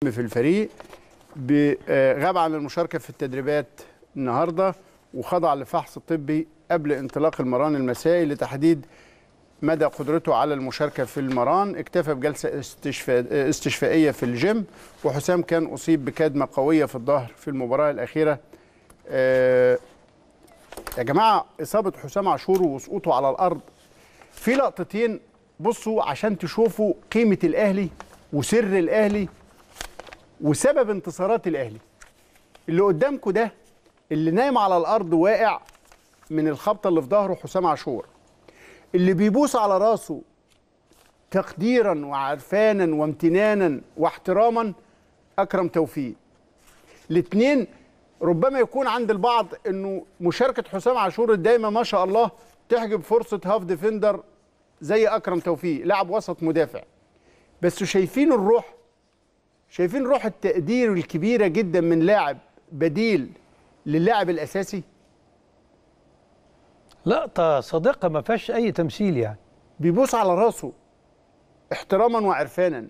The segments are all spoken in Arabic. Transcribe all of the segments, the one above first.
في الفريق آه، غاب عن المشاركه في التدريبات النهارده وخضع لفحص طبي قبل انطلاق المران المسائي لتحديد مدى قدرته على المشاركه في المران اكتفى بجلسه آه، استشفائيه في الجيم وحسام كان اصيب بكدمه قويه في الظهر في المباراه الاخيره آه، يا جماعه اصابه حسام عاشور وسقوطه على الارض في لقطتين بصوا عشان تشوفوا قيمه الاهلي وسر الاهلي وسبب انتصارات الاهلي اللي قدامكم ده اللي نايم على الارض واقع من الخبطه اللي في ظهره حسام عاشور اللي بيبوس على راسه تقديرا وعرفانا وامتنانا واحتراما اكرم توفيق الاثنين ربما يكون عند البعض انه مشاركه حسام عاشور الدايمه ما شاء الله تحجب فرصه هاف ديفندر زي اكرم توفيق لاعب وسط مدافع بس شايفين الروح شايفين روح التقدير الكبيره جدا من لاعب بديل للاعب الاساسي لقطه صادقه ما فيهاش اي تمثيل يعني بيبوس على راسه احتراما وعرفانا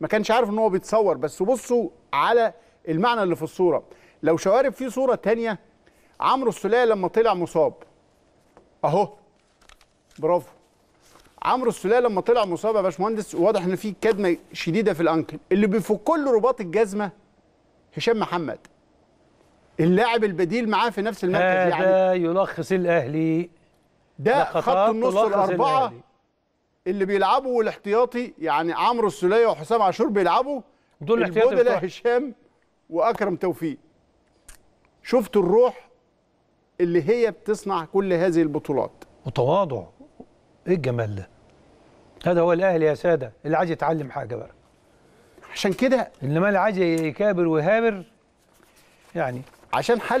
ما كانش عارف ان هو بيتصور بس بصوا على المعنى اللي في الصوره لو شوارب في صوره تانية عمرو السلية لما طلع مصاب اهو برافو عمرو السلاله لما طلع مصاب يا باشمهندس واضح ان في كدمه شديده في الانكل اللي بيفك له رباط الجزمه هشام محمد اللاعب البديل معاه في نفس المركز يعني ده يلخص الاهلي ده خط النص الاربعه الأهلي. اللي بيلعبوا والاحتياطي يعني عمرو السلاله وحسام عاشور بيلعبوا دول البودلة هشام واكرم توفيق شفتوا الروح اللي هي بتصنع كل هذه البطولات وتواضع ايه الجمال ده هذا هو الاهلي يا ساده اللي عايز يتعلم حاجه بقى عشان كده انما اللي عايز يكابر ويهابر يعني عشان حل